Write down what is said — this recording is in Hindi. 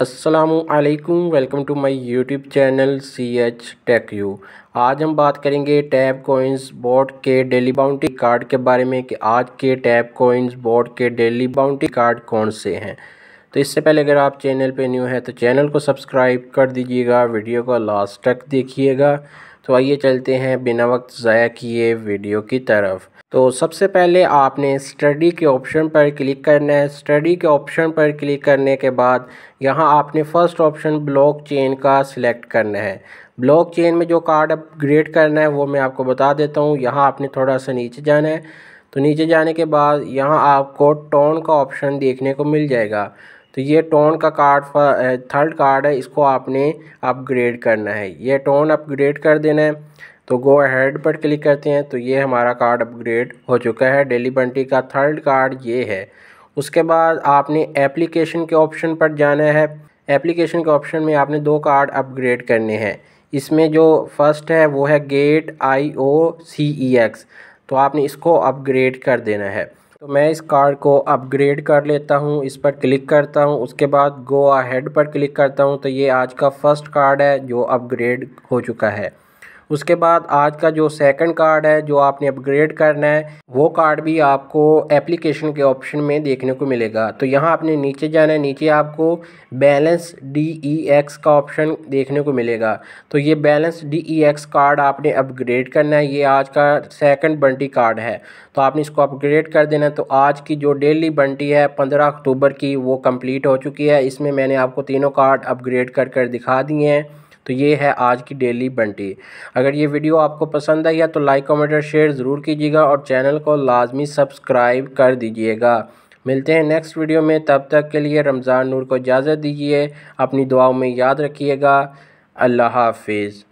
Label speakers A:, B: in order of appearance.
A: असलकम welcome to my YouTube channel C H tech U आज हम बात करेंगे टैब कोइंस बोर्ड के डेली बाउंड्री कार्ड के बारे में कि आज के टैब कोइंस बोर्ड के डेली बाउंड्री कार्ड कौन से हैं तो इससे पहले अगर आप चैनल पे न्यू हैं तो चैनल को सब्सक्राइब कर दीजिएगा वीडियो को लास्ट तक देखिएगा तो आइए चलते हैं बिना वक्त ज़ाया किए वीडियो की तरफ तो सबसे पहले आपने स्टडी के ऑप्शन पर क्लिक करना है स्टडी के ऑप्शन पर क्लिक करने के बाद यहाँ आपने फ़र्स्ट ऑप्शन ब्लॉकचेन का सिलेक्ट करना है ब्लॉकचेन में जो कार्ड अपग्रेड करना है वो मैं आपको बता देता हूँ यहाँ आपने थोड़ा सा नीचे जाना है तो नीचे जाने के बाद यहाँ आपको टोन का ऑप्शन देखने को मिल जाएगा तो ये टोन का कार्ड थर्ड कार्ड है इसको आपने अपग्रेड करना है ये टोन अपग्रेड कर देना है तो गो हेड पर क्लिक करते हैं तो ये हमारा कार्ड अपग्रेड हो चुका है डेली बंटी का थर्ड कार्ड ये है उसके बाद आपने एप्लीकेशन के ऑप्शन पर जाना है एप्लीकेशन के ऑप्शन में आपने दो कार्ड अपग्रेड करने हैं इसमें जो फर्स्ट है वो है गेट आई ओ सी ई एक्स तो आपने इसको अपग्रेड कर देना है तो मैं इस कार्ड को अपग्रेड कर लेता हूँ इस पर क्लिक करता हूँ उसके बाद गो अहेड पर क्लिक करता हूँ तो ये आज का फर्स्ट कार्ड है जो अपग्रेड हो चुका है उसके बाद आज का जो सेकंड कार्ड है जो आपने अपग्रेड करना है वो कार्ड भी आपको एप्लीकेशन के ऑप्शन में देखने को मिलेगा तो यहाँ आपने नीचे जाना है नीचे आपको बैलेंस डी ई एक्स का ऑप्शन देखने को मिलेगा तो ये balance D E X card आपने अपग्रेड करना है ये आज का सेकंड बंटी कार्ड है तो आपने इसको अपग्रेड कर देना तो आज की जो डेली बंटी है पंद्रह अक्टूबर की वो कम्प्लीट हो चुकी है इसमें मैंने आपको तीनों कार्ड अपग्रेड कर कर दिखा दिए हैं तो ये है आज की डेली बंटी अगर ये वीडियो आपको पसंद आई है तो लाइक कमेंट और शेयर ज़रूर कीजिएगा और चैनल को लाजमी सब्सक्राइब कर दीजिएगा मिलते हैं नेक्स्ट वीडियो में तब तक के लिए रमज़ान नूर को इजाज़त दीजिए अपनी दुआओं में याद रखिएगा अल्लाह हाफिज़